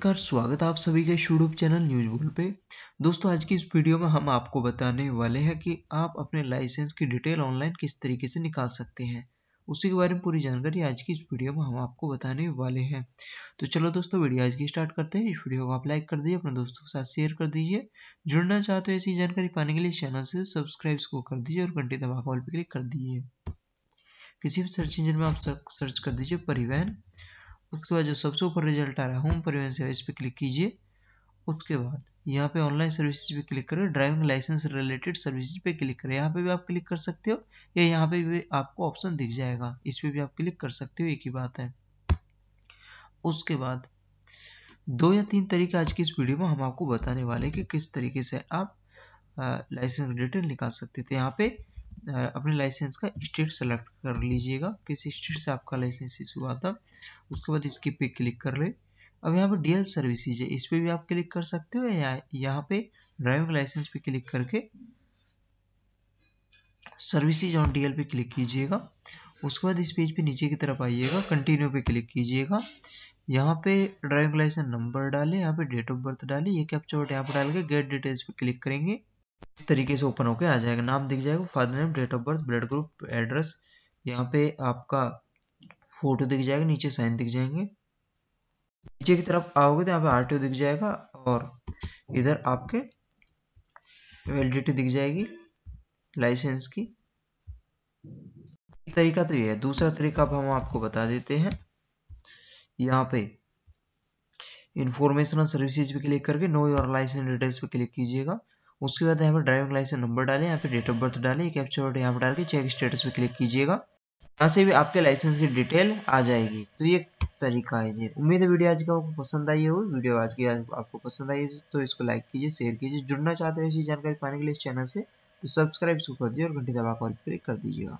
नमस्कार स्वागत आप सभी के यूट्यूब चैनल न्यूज बुल पे दोस्तों आज की इस वीडियो में हम आपको बताने वाले हैं कि आप अपने लाइसेंस की डिटेल ऑनलाइन किस तरीके से निकाल सकते हैं उसी के बारे में पूरी जानकारी आज की इस वीडियो में हम आपको बताने वाले हैं तो चलो दोस्तों वीडियो आज की स्टार्ट करते हैं इस वीडियो को आप लाइक कर दीजिए अपने दोस्तों के साथ शेयर कर दीजिए जुड़ना चाहते हो ऐसी जानकारी पाने के लिए चैनल से सब्सक्राइब को कर दीजिए और घंटे दबा कॉल पर क्लिक कर दीजिए किसी भी सर्च इंजन में आप सर्च कर दीजिए परिवहन उसके बाद जो सबसे ऊपर रिजल्ट आ रहा है होम परिवहन सेवा इस पर क्लिक कीजिए उसके बाद यहाँ पे ऑनलाइन सर्विसेज पे क्लिक करें ड्राइविंग लाइसेंस रिलेटेड सर्विसेज पे क्लिक करें यहाँ पे भी आप क्लिक कर सकते हो या यहाँ पे भी आपको ऑप्शन दिख जाएगा इस पर भी आप क्लिक कर सकते हो एक ही बात है उसके बाद दो या तीन तरीके आज की इस वीडियो में हम आपको बताने वाले कि किस तरीके से आप लाइसेंस रिलेटेड निकाल सकते थे यहाँ पे अपने लाइसेंस का स्टेट सेलेक्ट कर लीजिएगा किस स्टेट से आपका लाइसेंस इशू हुआ था उसके बाद इसके पे क्लिक कर ले अब यहाँ पे डीएल सर्विसीज है इस पर भी आप क्लिक कर सकते हो या यहाँ पे ड्राइविंग लाइसेंस पे क्लिक करके सर्विसेज ऑन डीएल पे क्लिक कीजिएगा उसके बाद इस पेज पे नीचे की तरफ आइएगा कंटिन्यू पे क्लिक कीजिएगा यहाँ पे ड्राइविंग लाइसेंस नंबर डालें यहाँ पे डेट ऑफ बर्थ डालें ये कैप्चर यहाँ पर डाल के गेट डिटेल्स पे क्लिक करेंगे इस तरीके से ओपन होके आ जाएगा नाम दिख जाएगा father name date of birth blood group address यहाँ पे आपका फोटो दिख जाएगा नीचे साइन दिख जाएंगे नीचे की तरफ आओगे तो यहाँ पे आर दिख जाएगा और इधर आपके वैलिडिटी दिख जाएगी लाइसेंस की तरीका तो ये है दूसरा तरीका अब हम आपको बता देते हैं यहाँ पे इंफॉर्मेशनल सर्विसेज पे क्लिक करके नो योर लाइसेंस डिटेल्स पे क्लिक कीजिएगा उसके बाद यहाँ पर ड्राइविंग लाइसेंस नंबर डालें यहाँ पे डेट ऑफ बर्थ डालें कैप्चर वर्ड यहाँ पर डाल के चेक स्टेटस पे क्लिक कीजिएगा यहाँ से भी आपके लाइसेंस की डिटेल आ जाएगी तो ये तरीका है ये उम्मीद है वीडियो आज का आपको पसंद आई हो वीडियो आज की आपको पसंद आई तो इसको लाइक कीजिए शेयर कीजिए जुड़ना चाहते हो ऐसी जानकारी पाने के लिए इस चैनल से तो सब्सक्राइब कर दीजिए और घंटी दबाकर क्लिक कर दीजिएगा